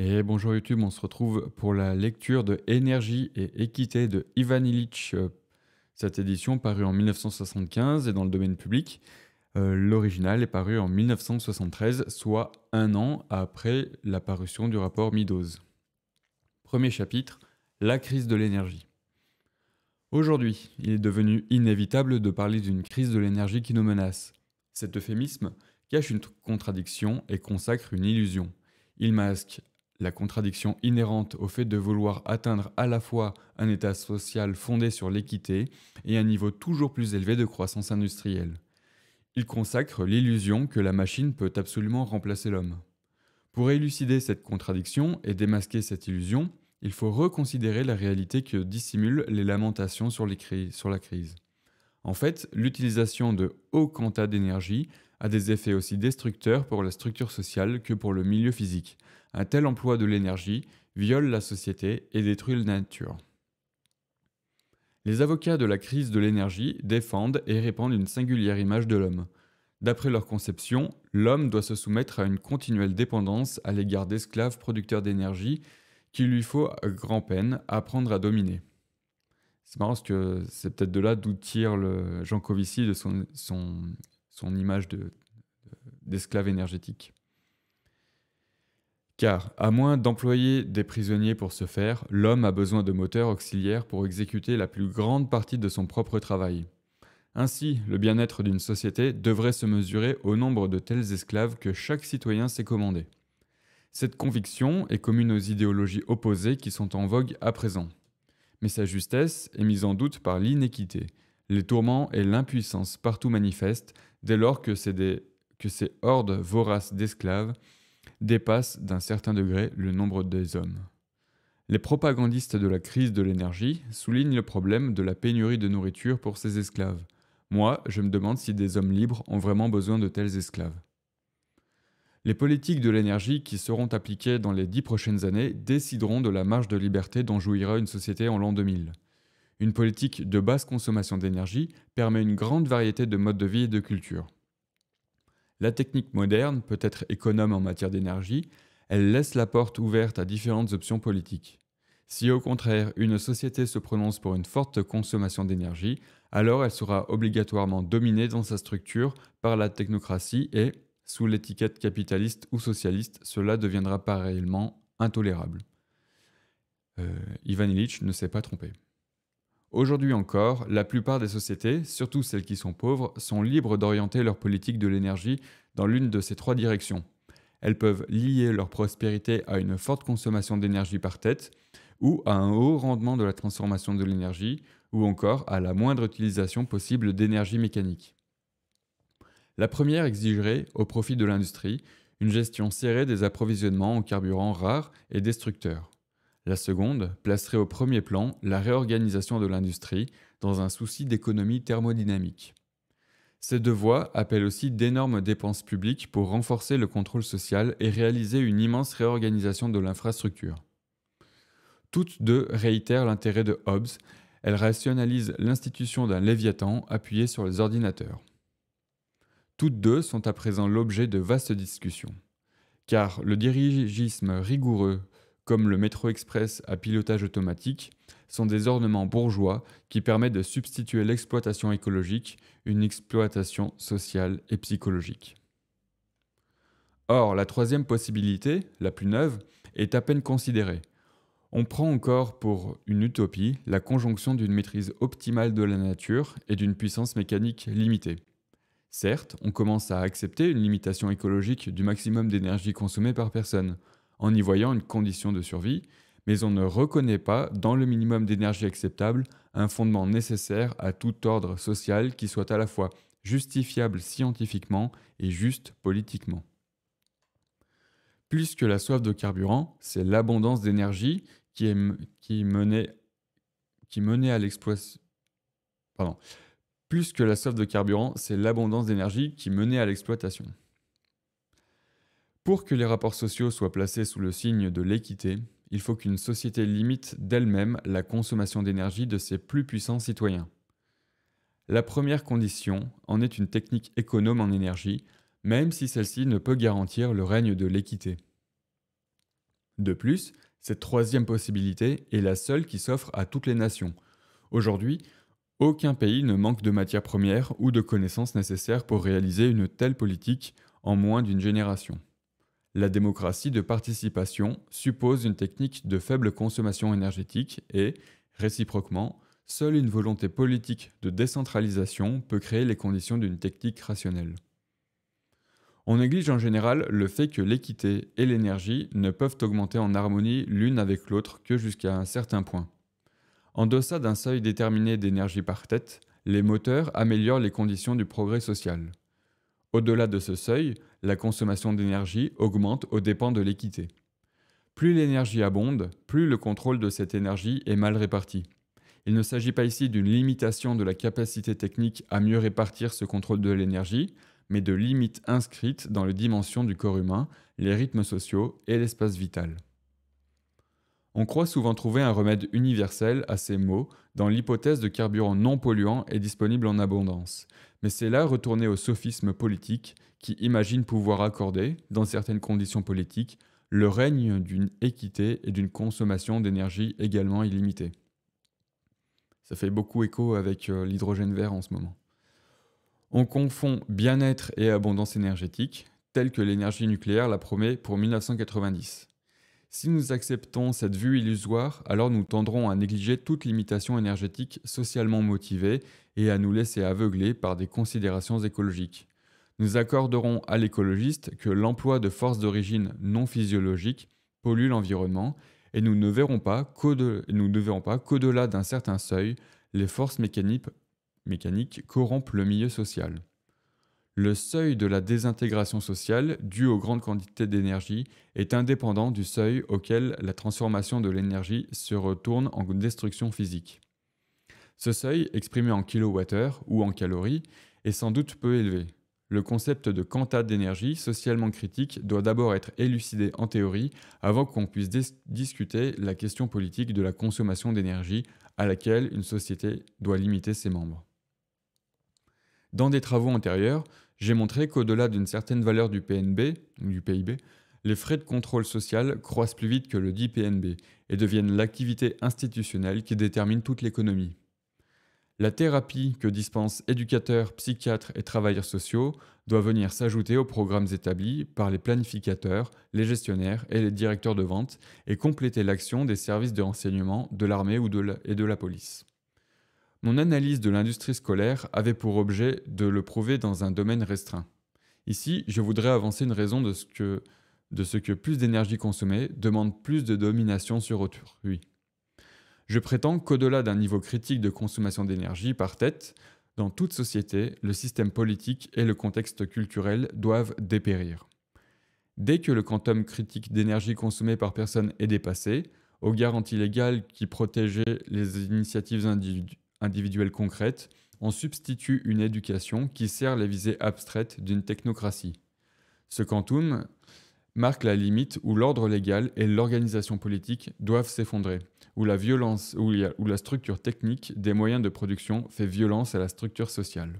Et bonjour YouTube, on se retrouve pour la lecture de Énergie et équité de Ivan Illich. Euh, cette édition parue en 1975 et dans le domaine public. Euh, l'original est paru en 1973, soit un an après la parution du rapport Meadows. Premier chapitre, la crise de l'énergie. Aujourd'hui, il est devenu inévitable de parler d'une crise de l'énergie qui nous menace. Cet euphémisme cache une contradiction et consacre une illusion. Il masque la contradiction inhérente au fait de vouloir atteindre à la fois un état social fondé sur l'équité et un niveau toujours plus élevé de croissance industrielle. Il consacre l'illusion que la machine peut absolument remplacer l'homme. Pour élucider cette contradiction et démasquer cette illusion, il faut reconsidérer la réalité que dissimulent les lamentations sur, la crise. En fait, l'utilisation de hauts quantités d'énergie a des effets aussi destructeurs pour la structure sociale que pour le milieu physique, un tel emploi de l'énergie viole la société et détruit la nature. Les avocats de la crise de l'énergie défendent et répandent une singulière image de l'homme. D'après leur conception, l'homme doit se soumettre à une continuelle dépendance à l'égard d'esclaves producteurs d'énergie qu'il lui faut à grand peine apprendre à dominer. C'est marrant parce que c'est peut-être de là d'où tire le Covici de son, son, son image d'esclave de, énergétique. Car, à moins d'employer des prisonniers pour ce faire, l'homme a besoin de moteurs auxiliaires pour exécuter la plus grande partie de son propre travail. Ainsi, le bien-être d'une société devrait se mesurer au nombre de tels esclaves que chaque citoyen s'est commandé. Cette conviction est commune aux idéologies opposées qui sont en vogue à présent. Mais sa justesse est mise en doute par l'inéquité, les tourments et l'impuissance partout manifestes dès lors que, des, que ces hordes voraces d'esclaves dépasse d'un certain degré le nombre des hommes. Les propagandistes de la crise de l'énergie soulignent le problème de la pénurie de nourriture pour ces esclaves. Moi, je me demande si des hommes libres ont vraiment besoin de tels esclaves. Les politiques de l'énergie qui seront appliquées dans les dix prochaines années décideront de la marge de liberté dont jouira une société en l'an 2000. Une politique de basse consommation d'énergie permet une grande variété de modes de vie et de cultures. La technique moderne peut être économe en matière d'énergie, elle laisse la porte ouverte à différentes options politiques. Si au contraire une société se prononce pour une forte consommation d'énergie, alors elle sera obligatoirement dominée dans sa structure par la technocratie et, sous l'étiquette capitaliste ou socialiste, cela deviendra réellement intolérable. Euh, Ivan Illich ne s'est pas trompé. Aujourd'hui encore, la plupart des sociétés, surtout celles qui sont pauvres, sont libres d'orienter leur politique de l'énergie dans l'une de ces trois directions. Elles peuvent lier leur prospérité à une forte consommation d'énergie par tête, ou à un haut rendement de la transformation de l'énergie, ou encore à la moindre utilisation possible d'énergie mécanique. La première exigerait, au profit de l'industrie, une gestion serrée des approvisionnements en carburants rares et destructeurs. La seconde placerait au premier plan la réorganisation de l'industrie dans un souci d'économie thermodynamique. Ces deux voies appellent aussi d'énormes dépenses publiques pour renforcer le contrôle social et réaliser une immense réorganisation de l'infrastructure. Toutes deux réitèrent l'intérêt de Hobbes, elles rationalisent l'institution d'un léviathan appuyé sur les ordinateurs. Toutes deux sont à présent l'objet de vastes discussions, car le dirigisme rigoureux comme le métro express à pilotage automatique, sont des ornements bourgeois qui permettent de substituer l'exploitation écologique, une exploitation sociale et psychologique. Or, la troisième possibilité, la plus neuve, est à peine considérée. On prend encore pour une utopie la conjonction d'une maîtrise optimale de la nature et d'une puissance mécanique limitée. Certes, on commence à accepter une limitation écologique du maximum d'énergie consommée par personne, en y voyant une condition de survie, mais on ne reconnaît pas, dans le minimum d'énergie acceptable, un fondement nécessaire à tout ordre social qui soit à la fois justifiable scientifiquement et juste politiquement. Plus que la soif de carburant, c'est l'abondance d'énergie qui, menait, à la soif de carburant, c'est l'abondance d'énergie qui menait à l'exploitation. Pour que les rapports sociaux soient placés sous le signe de l'équité, il faut qu'une société limite d'elle-même la consommation d'énergie de ses plus puissants citoyens. La première condition en est une technique économe en énergie, même si celle-ci ne peut garantir le règne de l'équité. De plus, cette troisième possibilité est la seule qui s'offre à toutes les nations. Aujourd'hui, aucun pays ne manque de matières premières ou de connaissances nécessaires pour réaliser une telle politique en moins d'une génération. La démocratie de participation suppose une technique de faible consommation énergétique et, réciproquement, seule une volonté politique de décentralisation peut créer les conditions d'une technique rationnelle. On néglige en général le fait que l'équité et l'énergie ne peuvent augmenter en harmonie l'une avec l'autre que jusqu'à un certain point. En deçà d'un seuil déterminé d'énergie par tête, les moteurs améliorent les conditions du progrès social. Au-delà de ce seuil, la consommation d'énergie augmente aux dépens de l'équité. Plus l'énergie abonde, plus le contrôle de cette énergie est mal réparti. Il ne s'agit pas ici d'une limitation de la capacité technique à mieux répartir ce contrôle de l'énergie, mais de limites inscrites dans les dimensions du corps humain, les rythmes sociaux et l'espace vital. On croit souvent trouver un remède universel à ces maux dans l'hypothèse de carburant non polluant et disponible en abondance. Mais c'est là retourner au sophisme politique qui imagine pouvoir accorder, dans certaines conditions politiques, le règne d'une équité et d'une consommation d'énergie également illimitée. Ça fait beaucoup écho avec euh, l'hydrogène vert en ce moment. On confond bien-être et abondance énergétique, telle que l'énergie nucléaire la promet pour 1990. Si nous acceptons cette vue illusoire, alors nous tendrons à négliger toute limitation énergétique socialement motivée et à nous laisser aveugler par des considérations écologiques. Nous accorderons à l'écologiste que l'emploi de forces d'origine non physiologique pollue l'environnement et nous ne verrons pas qu'au-delà d'un certain seuil, les forces mécaniques, mécaniques corrompent le milieu social le seuil de la désintégration sociale due aux grandes quantités d'énergie est indépendant du seuil auquel la transformation de l'énergie se retourne en destruction physique. Ce seuil, exprimé en kilowattheures ou en calories, est sans doute peu élevé. Le concept de quanta d'énergie socialement critique doit d'abord être élucidé en théorie avant qu'on puisse discuter la question politique de la consommation d'énergie à laquelle une société doit limiter ses membres. Dans des travaux antérieurs, j'ai montré qu'au-delà d'une certaine valeur du PNB, du PIB, les frais de contrôle social croissent plus vite que le dit PNB et deviennent l'activité institutionnelle qui détermine toute l'économie. La thérapie que dispensent éducateurs, psychiatres et travailleurs sociaux doit venir s'ajouter aux programmes établis par les planificateurs, les gestionnaires et les directeurs de vente et compléter l'action des services de renseignement, de l'armée et de la police. Mon analyse de l'industrie scolaire avait pour objet de le prouver dans un domaine restreint. Ici, je voudrais avancer une raison de ce que, plus d'énergie consommée demande plus de domination sur autrui. Je prétends qu'au-delà d'un niveau critique de consommation d'énergie par tête, dans toute société, le système politique et le contexte culturel doivent dépérir. Dès que le quantum critique d'énergie consommée par personne est dépassé, aux garanties légales qui protégeaient les initiatives individuelles individuelle concrète, on substitue une éducation qui sert les visées abstraites d'une technocratie. Ce quantum marque la limite où l'ordre légal et l'organisation politique doivent s'effondrer, où la violence où la structure technique des moyens de production fait violence à la structure sociale.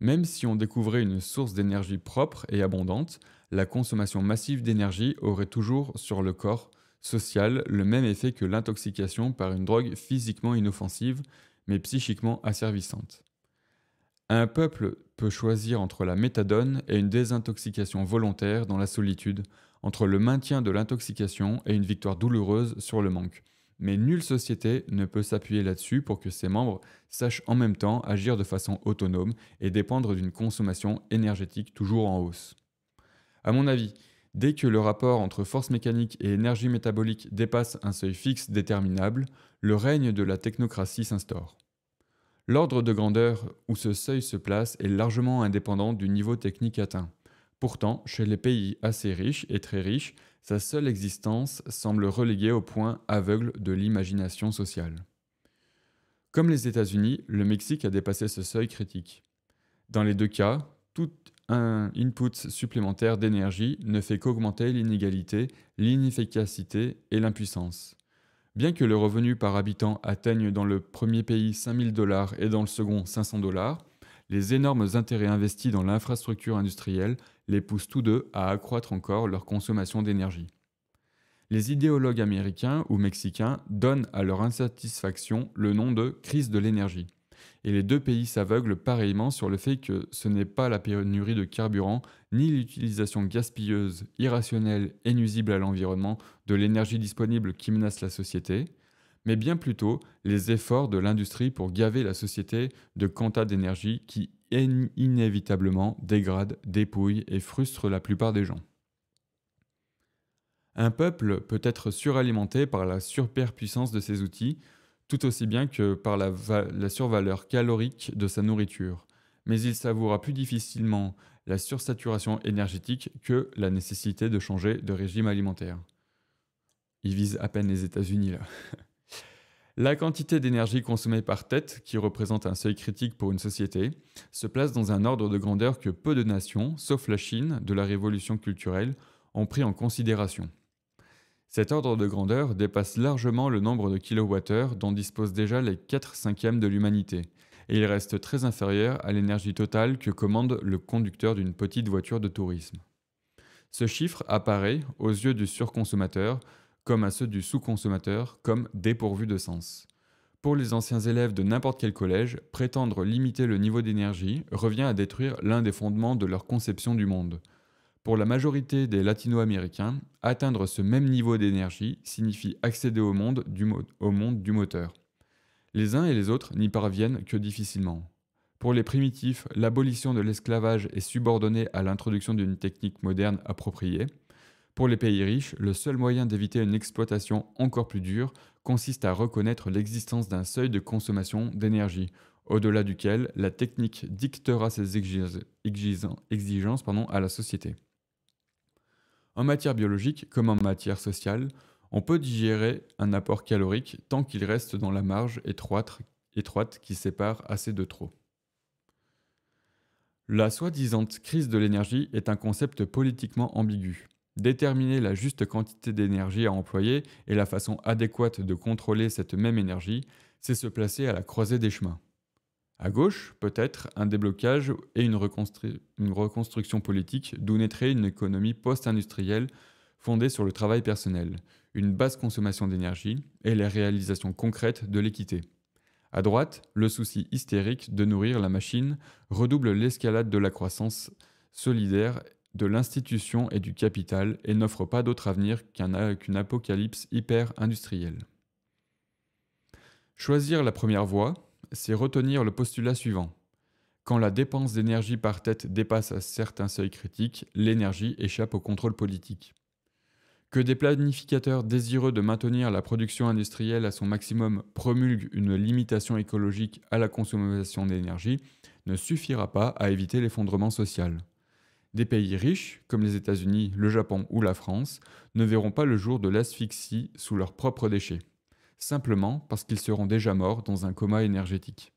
Même si on découvrait une source d'énergie propre et abondante, la consommation massive d'énergie aurait toujours sur le corps social, le même effet que l'intoxication par une drogue physiquement inoffensive mais psychiquement asservissante. Un peuple peut choisir entre la méthadone et une désintoxication volontaire dans la solitude, entre le maintien de l'intoxication et une victoire douloureuse sur le manque. Mais nulle société ne peut s'appuyer là-dessus pour que ses membres sachent en même temps agir de façon autonome et dépendre d'une consommation énergétique toujours en hausse. À mon avis, Dès que le rapport entre force mécanique et énergie métabolique dépasse un seuil fixe déterminable, le règne de la technocratie s'instaure. L'ordre de grandeur où ce seuil se place est largement indépendant du niveau technique atteint. Pourtant, chez les pays assez riches et très riches, sa seule existence semble reléguée au point aveugle de l'imagination sociale. Comme les États-Unis, le Mexique a dépassé ce seuil critique. Dans les deux cas, tout un input supplémentaire d'énergie ne fait qu'augmenter l'inégalité, l'inefficacité et l'impuissance. Bien que le revenu par habitant atteigne dans le premier pays 5000 dollars et dans le second 500 dollars, les énormes intérêts investis dans l'infrastructure industrielle les poussent tous deux à accroître encore leur consommation d'énergie. Les idéologues américains ou mexicains donnent à leur insatisfaction le nom de crise de l'énergie et les deux pays s'aveuglent pareillement sur le fait que ce n'est pas la pénurie de carburant ni l'utilisation gaspilleuse, irrationnelle et nuisible à l'environnement de l'énergie disponible qui menace la société, mais bien plutôt les efforts de l'industrie pour gaver la société de quantas d'énergie qui inévitablement dégrade, dépouille et frustre la plupart des gens. Un peuple peut être suralimenté par la superpuissance de ses outils, tout aussi bien que par la, la survaleur calorique de sa nourriture. Mais il savoura plus difficilement la sursaturation énergétique que la nécessité de changer de régime alimentaire. Il vise à peine les États-Unis là. La quantité d'énergie consommée par tête, qui représente un seuil critique pour une société, se place dans un ordre de grandeur que peu de nations, sauf la Chine, de la révolution culturelle, ont pris en considération. Cet ordre de grandeur dépasse largement le nombre de kilowattheures dont disposent déjà les 4 cinquièmes de l'humanité, et il reste très inférieur à l'énergie totale que commande le conducteur d'une petite voiture de tourisme. Ce chiffre apparaît, aux yeux du surconsommateur, comme à ceux du sous-consommateur, comme dépourvu de sens. Pour les anciens élèves de n'importe quel collège, prétendre limiter le niveau d'énergie revient à détruire l'un des fondements de leur conception du monde – pour la majorité des latino-américains, atteindre ce même niveau d'énergie signifie accéder au monde, du moteur. Les uns et les autres n'y parviennent que difficilement. Pour les primitifs, l'abolition de l'esclavage est subordonnée à l'introduction d'une technique moderne appropriée. Pour les pays riches, le seul moyen d'éviter une exploitation encore plus dure consiste à reconnaître l'existence d'un seuil de consommation d'énergie, au-delà duquel la technique dictera ses exigences, à la société. En matière biologique comme en matière sociale, on peut digérer un apport calorique tant qu'il reste dans la marge étroite, qui sépare assez de trop. La soi-disante crise de l'énergie est un concept politiquement ambigu. Déterminer la juste quantité d'énergie à employer et la façon adéquate de contrôler cette même énergie, c'est se placer à la croisée des chemins. À gauche, peut-être un déblocage et une, reconstruction politique d'où naîtrait une économie post-industrielle fondée sur le travail personnel, une basse consommation d'énergie et les réalisations concrètes de l'équité. À droite, le souci hystérique de nourrir la machine redouble l'escalade de la croissance solidaire de l'institution et du capital et n'offre pas d'autre avenir qu'une apocalypse hyper-industrielle. Choisir la première voie, c'est retenir le postulat suivant. Quand la dépense d'énergie par tête dépasse un certain seuil critique, l'énergie échappe au contrôle politique. Que des planificateurs désireux de maintenir la production industrielle à son maximum promulguent une limitation écologique à la consommation d'énergie ne suffira pas à éviter l'effondrement social. Des pays riches, comme les États-Unis, le Japon ou la France, ne verront pas le jour de l'asphyxie sous leurs propres déchets simplement parce qu'ils seront déjà morts dans un coma énergétique.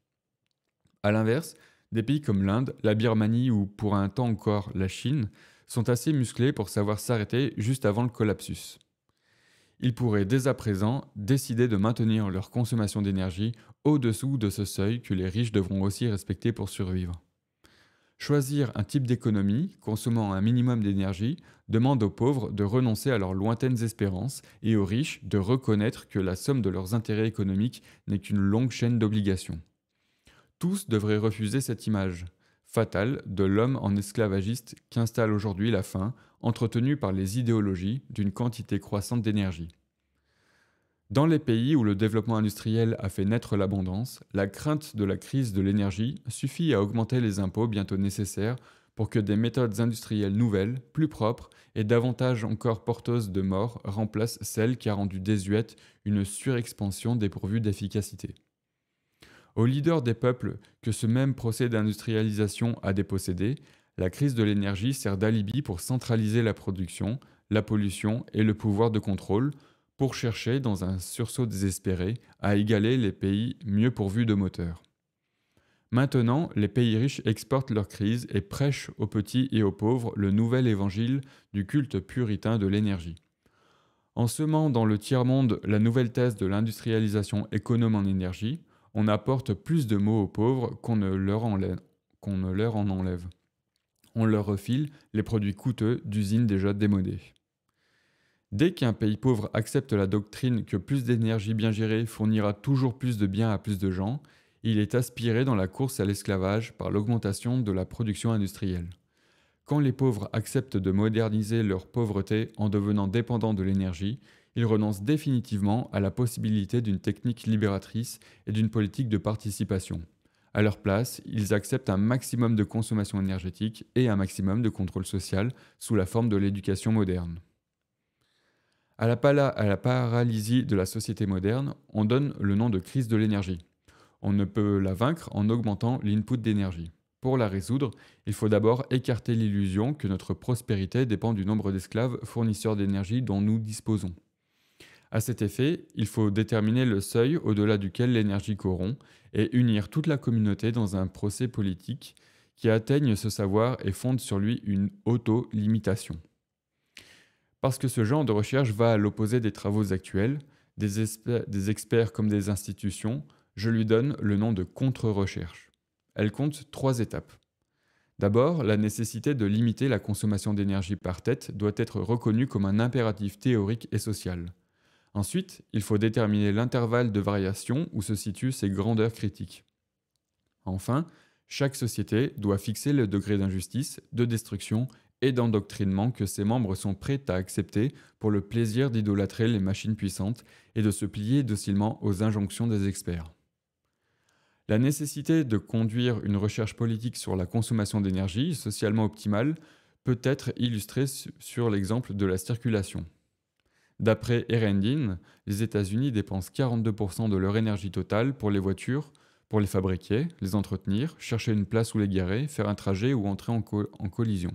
A l'inverse, des pays comme l'Inde, la Birmanie ou pour un temps encore la Chine sont assez musclés pour savoir s'arrêter juste avant le collapsus. Ils pourraient dès à présent décider de maintenir leur consommation d'énergie au-dessous de ce seuil que les riches devront aussi respecter pour survivre. Choisir un type d'économie consommant un minimum d'énergie demande aux pauvres de renoncer à leurs lointaines espérances et aux riches de reconnaître que la somme de leurs intérêts économiques n'est qu'une longue chaîne d'obligations. Tous devraient refuser cette image fatale de l'homme en esclavagiste qu'installe aujourd'hui la faim, entretenue par les idéologies d'une quantité croissante d'énergie. Dans les pays où le développement industriel a fait naître l'abondance, la crainte de la crise de l'énergie suffit à augmenter les impôts bientôt nécessaires pour que des méthodes industrielles nouvelles, plus propres et davantage encore porteuses de mort remplacent celles qui a rendu désuète une surexpansion dépourvue d'efficacité. Aux leaders des peuples que ce même procès d'industrialisation a dépossédé, la crise de l'énergie sert d'alibi pour centraliser la production, la pollution et le pouvoir de contrôle, pour chercher, dans un sursaut désespéré, à égaler les pays mieux pourvus de moteurs. Maintenant, les pays riches exportent leur crise et prêchent aux petits et aux pauvres le nouvel évangile du culte puritain de l'énergie. En semant dans le tiers-monde la nouvelle thèse de l'industrialisation économe en énergie, on apporte plus de mots aux pauvres qu'on ne, ne leur en enlève. On leur refile les produits coûteux d'usines déjà démodées. Dès qu'un pays pauvre accepte la doctrine que plus d'énergie bien gérée fournira toujours plus de biens à plus de gens, il est aspiré dans la course à l'esclavage par l'augmentation de la production industrielle. Quand les pauvres acceptent de moderniser leur pauvreté en devenant dépendants de l'énergie, ils renoncent définitivement à la possibilité d'une technique libératrice et d'une politique de participation. À leur place, ils acceptent un maximum de consommation énergétique et un maximum de contrôle social sous la forme de l'éducation moderne. À la, paralysie de la société moderne, on donne le nom de crise de l'énergie. On ne peut la vaincre en augmentant l'input d'énergie. Pour la résoudre, il faut d'abord écarter l'illusion que notre prospérité dépend du nombre d'esclaves fournisseurs d'énergie dont nous disposons. À cet effet, il faut déterminer le seuil au-delà duquel l'énergie corrompt et unir toute la communauté dans un procès politique qui atteigne ce savoir et fonde sur lui une auto-limitation parce que ce genre de recherche va à l'opposé des travaux actuels, des, experts comme des institutions. Je lui donne le nom de contre-recherche. Elle compte trois étapes. D'abord, la nécessité de limiter la consommation d'énergie par tête doit être reconnue comme un impératif théorique et social. Ensuite, il faut déterminer l'intervalle de variation où se situent ces grandeurs critiques. Enfin, chaque société doit fixer le degré d'injustice, de destruction et d'endoctrinement que ses membres sont prêts à accepter pour le plaisir d'idolâtrer les machines puissantes et de se plier docilement aux injonctions des experts. La nécessité de conduire une recherche politique sur la consommation d'énergie socialement optimale peut être illustrée sur l'exemple de la circulation. D'après Erendine, les États-Unis dépensent 42% de leur énergie totale pour les voitures, pour les fabriquer, les entretenir, chercher une place où les garer, faire un trajet ou entrer en collision.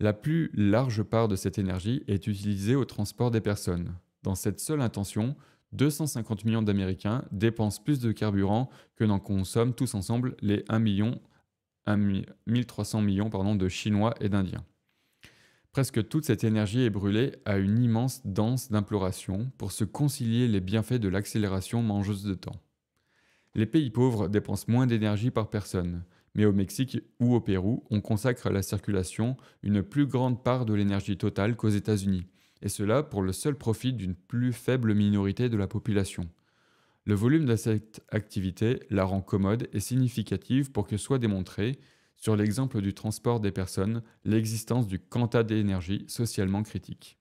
La plus large part de cette énergie est utilisée au transport des personnes. Dans cette seule intention, 250 millions d'Américains dépensent plus de carburant que n'en consomment tous ensemble les 1 million, 1300 millions de Chinois et d'Indiens. Presque toute cette énergie est brûlée à une immense danse d'imploration pour se concilier les bienfaits de l'accélération mangeuse de temps. Les pays pauvres dépensent moins d'énergie par personne, mais au Mexique ou au Pérou, on consacre à la circulation une plus grande part de l'énergie totale qu'aux États-Unis, et cela pour le seul profit d'une plus faible minorité de la population. Le volume de cette activité la rend commode et significative pour que soit démontré, sur l'exemple du transport des personnes, l'existence du quanta d'énergie socialement critique.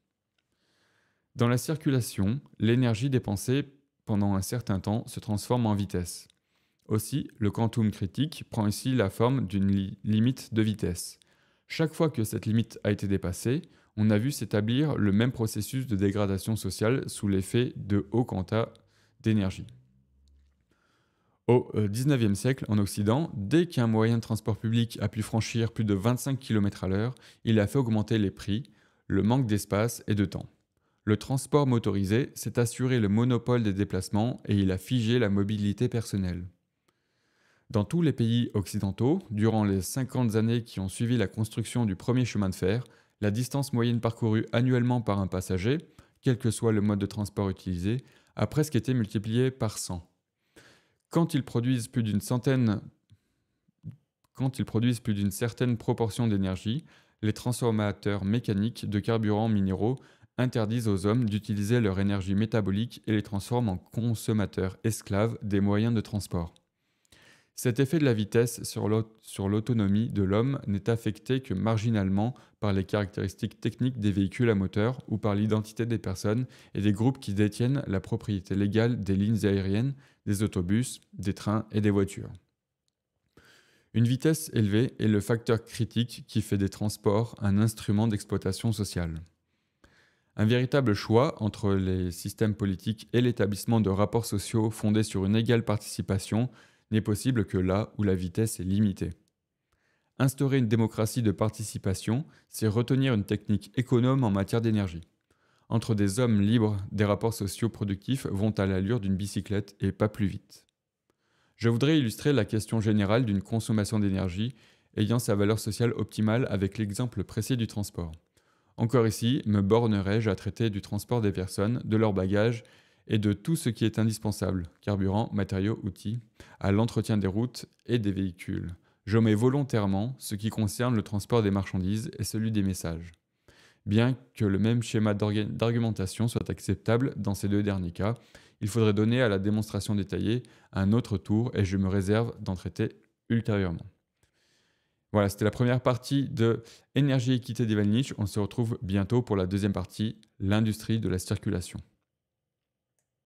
Dans la circulation, l'énergie dépensée pendant un certain temps se transforme en vitesse. Aussi, le quantum critique prend ici la forme d'une limite de vitesse. Chaque fois que cette limite a été dépassée, on a vu s'établir le même processus de dégradation sociale sous l'effet de hauts quanta d'énergie. Au XIXe euh, siècle, en Occident, dès qu'un moyen de transport public a pu franchir plus de 25 km à l'heure, il a fait augmenter les prix, le manque d'espace et de temps. Le transport motorisé s'est assuré le monopole des déplacements et il a figé la mobilité personnelle. Dans tous les pays occidentaux, durant les 50 années qui ont suivi la construction du premier chemin de fer, la distance moyenne parcourue annuellement par un passager, quel que soit le mode de transport utilisé, a presque été multipliée par 100. Quand ils produisent plus d'une centaine quand ils produisent plus d'une certaine proportion d'énergie, les transformateurs mécaniques de carburants minéraux interdisent aux hommes d'utiliser leur énergie métabolique et les transforment en consommateurs esclaves des moyens de transport. Cet effet de la vitesse sur l'autonomie de l'homme n'est affecté que marginalement par les caractéristiques techniques des véhicules à moteur ou par l'identité des personnes et des groupes qui détiennent la propriété légale des lignes aériennes, des autobus, des trains et des voitures. Une vitesse élevée est le facteur critique qui fait des transports un instrument d'exploitation sociale. Un véritable choix entre les systèmes politiques et l'établissement de rapports sociaux fondés sur une égale participation n'est possible que là où la vitesse est limitée. Instaurer une démocratie de participation, c'est retenir une technique économe en matière d'énergie. Entre des hommes libres, des rapports sociaux productifs vont à l'allure d'une bicyclette et pas plus vite. Je voudrais illustrer la question générale d'une consommation d'énergie ayant sa valeur sociale optimale avec l'exemple précis du transport. Encore ici, me bornerai-je à traiter du transport des personnes, de leurs bagages et de tout ce qui est indispensable, carburant, matériaux, outils, à l'entretien des routes et des véhicules. Je mets volontairement ce qui concerne le transport des marchandises et celui des messages, bien que le même schéma d'argumentation soit acceptable dans ces deux derniers cas, il faudrait donner à la démonstration détaillée un autre tour et je me réserve d'en traiter ultérieurement. Voilà, c'était la première partie de Énergie, équité d'Ivan On se retrouve bientôt pour la deuxième partie, l'industrie de la circulation.